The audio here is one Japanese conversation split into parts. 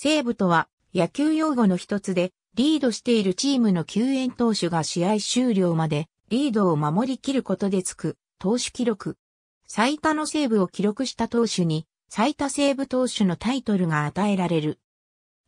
西武とは野球用語の一つで、リードしているチームの救援投手が試合終了までリードを守りきることでつく投手記録。最多のセーブを記録した投手に最多セーブ投手のタイトルが与えられる。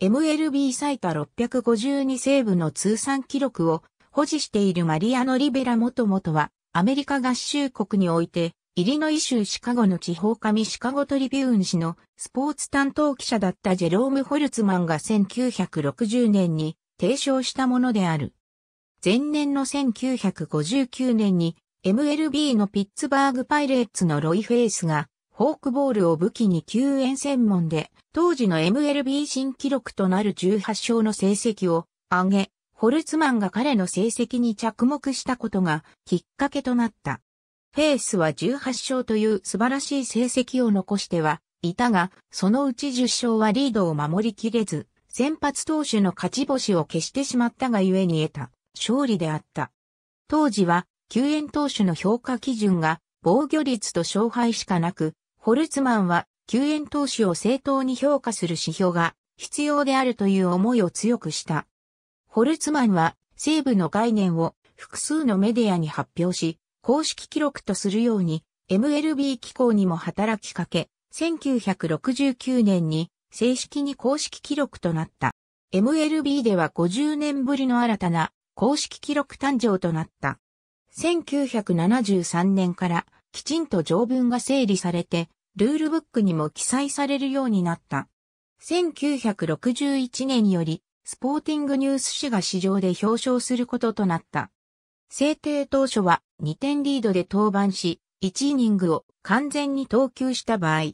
MLB 最多652セーブの通算記録を保持しているマリアノ・リベラ元々はアメリカ合衆国においてイリノイ州シカゴの地方紙シカゴトリビューン氏のスポーツ担当記者だったジェローム・ホルツマンが1960年に提唱したものである。前年の1959年に MLB のピッツバーグパイレーツのロイ・フェイスがフォークボールを武器に救援専門で当時の MLB 新記録となる18勝の成績を上げ、ホルツマンが彼の成績に着目したことがきっかけとなった。フェースは18勝という素晴らしい成績を残してはいたが、そのうち10勝はリードを守りきれず、先発投手の勝ち星を消してしまったがゆえに得た勝利であった。当時は、救援投手の評価基準が防御率と勝敗しかなく、ホルツマンは救援投手を正当に評価する指標が必要であるという思いを強くした。ホルツマンは西部の概念を複数のメディアに発表し、公式記録とするように MLB 機構にも働きかけ、1969年に正式に公式記録となった。MLB では50年ぶりの新たな公式記録誕生となった。1973年からきちんと条文が整理されて、ルールブックにも記載されるようになった。1961年より、スポーティングニュース誌が市場で表彰することとなった。制定当初は、2点リードで登板し、1イニングを完全に投球した場合、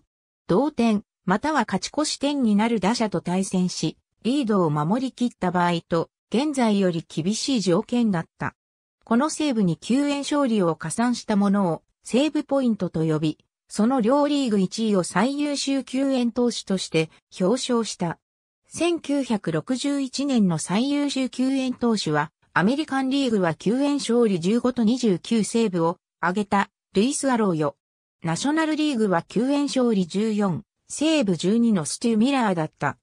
同点、または勝ち越し点になる打者と対戦し、リードを守り切った場合と、現在より厳しい条件だった。このセーブに救援勝利を加算したものを、セーブポイントと呼び、その両リーグ1位を最優秀救援投手として表彰した。1961年の最優秀救援投手は、アメリカンリーグは9円勝利15と29セーブを挙げたルイス・アローよ。ナショナルリーグは9円勝利14、セーブ12のステュ・ー・ミラーだった。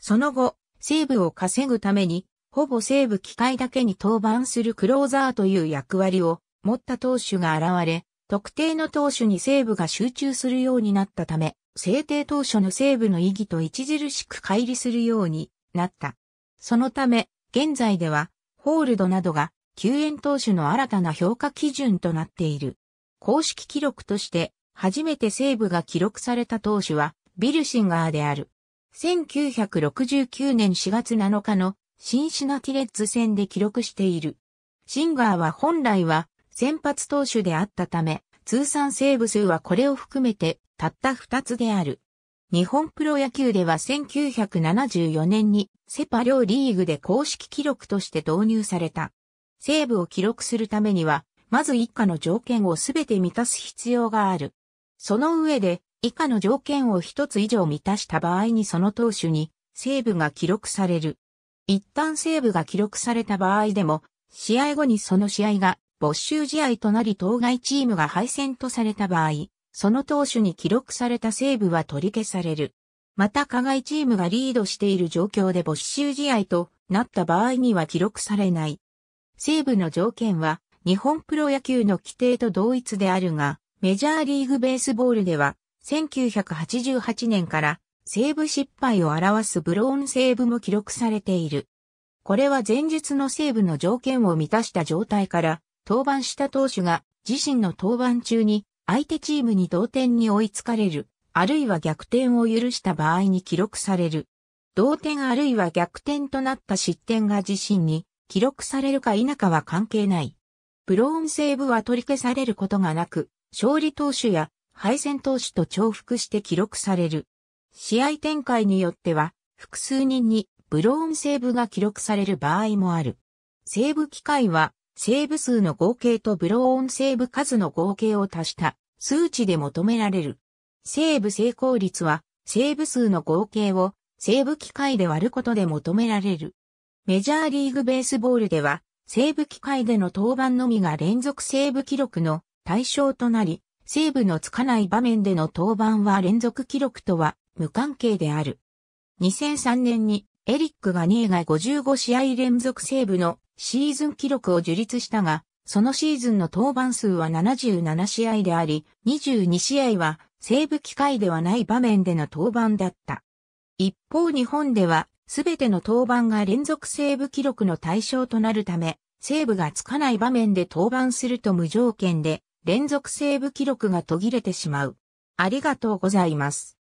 その後、セーブを稼ぐために、ほぼセーブ機械だけに登板するクローザーという役割を持った投手が現れ、特定の投手にセーブが集中するようになったため、制定当初のセーブの意義と著しく乖離するようになった。そのため、現在ではホールドなどが救援投手の新たな評価基準となっている。公式記録として初めてセーブが記録された投手はビルシンガーである。1969年4月7日のシンシナティレッズ戦で記録している。シンガーは本来は先発投手であったため、通算セーブ数はこれを含めてたった2つである。日本プロ野球では1974年にセパ両リーグで公式記録として導入された。セーブを記録するためには、まず以下の条件をすべて満たす必要がある。その上で、以下の条件を一つ以上満たした場合にその投手に、セーブが記録される。一旦セーブが記録された場合でも、試合後にその試合が没収試合となり当該チームが敗戦とされた場合、その投手に記録されたセーブは取り消される。また加害チームがリードしている状況で没収試合となった場合には記録されない。セーブの条件は日本プロ野球の規定と同一であるが、メジャーリーグベースボールでは1988年からセーブ失敗を表すブローンセーブも記録されている。これは前日のセーブの条件を満たした状態から、登板した投手が自身の登板中に相手チームに同点に追いつかれる、あるいは逆転を許した場合に記録される。同点あるいは逆転となった失点が自身に記録されるか否かは関係ない。プローンセーブは取り消されることがなく、勝利投手や敗戦投手と重複して記録される。試合展開によっては、複数人にブローンセーブが記録される場合もある。セーブ機会はセーブ数の合計とブローオンセーブ数の合計を足した数値で求められる。セーブ成功率は、セーブ数の合計をセーブ機械で割ることで求められる。メジャーリーグベースボールでは、セーブ機械での登板のみが連続セーブ記録の対象となり、セーブのつかない場面での登板は連続記録とは無関係である。2003年にエリック・ガニ位が55試合連続セーブのシーズン記録を樹立したが、そのシーズンの登板数は77試合であり、22試合は西部機会ではない場面での登板だった。一方日本では、すべての登板が連続セーブ記録の対象となるため、西ブがつかない場面で登板すると無条件で、連続セーブ記録が途切れてしまう。ありがとうございます。